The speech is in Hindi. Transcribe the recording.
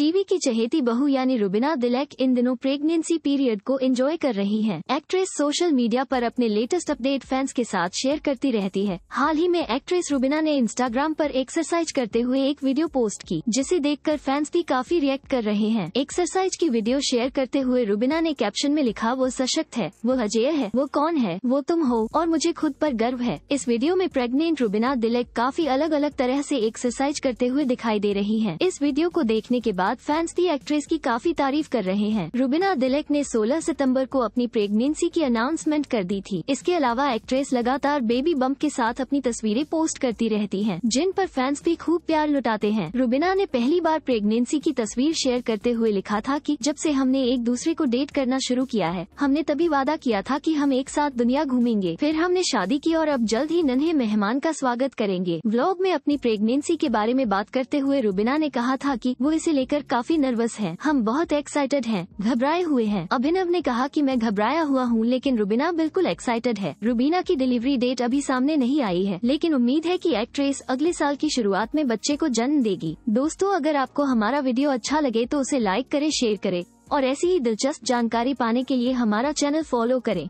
टीवी की चहेती बहू यानी रुबिना दिलैक इन दिनों प्रेगनेंसी पीरियड को एंजॉय कर रही हैं। एक्ट्रेस सोशल मीडिया पर अपने लेटेस्ट अपडेट फैंस के साथ शेयर करती रहती है हाल ही में एक्ट्रेस रुबिना ने इंस्टाग्राम पर एक्सरसाइज करते हुए एक वीडियो पोस्ट की जिसे देख फैंस भी काफी रिएक्ट कर रहे हैं एक्सरसाइज की वीडियो शेयर करते हुए रुबिना ने कैप्शन में लिखा वो सशक्त है वो अजय है वो कौन है वो तुम हो और मुझे खुद पर गर्व है इस वीडियो में प्रेग्नेंट रुबिना दिलैक काफी अलग अलग तरह से एक्सरसाइज करते हुए दिखाई दे रही है इस वीडियो को देखने के बाद बाद फैंस दी एक्ट्रेस की काफी तारीफ कर रहे हैं रुबिना दिलेक ने 16 सितंबर को अपनी प्रेगनेंसी की अनाउंसमेंट कर दी थी इसके अलावा एक्ट्रेस लगातार बेबी बम्प के साथ अपनी तस्वीरें पोस्ट करती रहती हैं, जिन पर फैंस भी खूब प्यार लुटाते हैं रुबिना ने पहली बार प्रेगनेंसी की तस्वीर शेयर करते हुए लिखा था की जब ऐसी हमने एक दूसरे को डेट करना शुरू किया है हमने तभी वादा किया था की कि हम एक साथ दुनिया घूमेंगे फिर हमने शादी की और अब जल्द ही नन्हे मेहमान का स्वागत करेंगे ब्लॉग में अपनी प्रेगनेंसी के बारे में बात करते हुए रुबिना ने कहा था की वो इसे लेकर लेकर काफी नर्वस हैं। हम बहुत एक्साइटेड हैं, घबराए हुए हैं। अभिनव ने कहा कि मैं घबराया हुआ हूँ लेकिन रुबीना बिल्कुल एक्साइटेड है रुबीना की डिलीवरी डेट अभी सामने नहीं आई है लेकिन उम्मीद है की एक्ट्रेस अगले साल की शुरुआत में बच्चे को जन्म देगी दोस्तों अगर आपको हमारा वीडियो अच्छा लगे तो उसे लाइक करे शेयर करे और ऐसी ही दिलचस्प जानकारी पाने के लिए हमारा चैनल फॉलो करें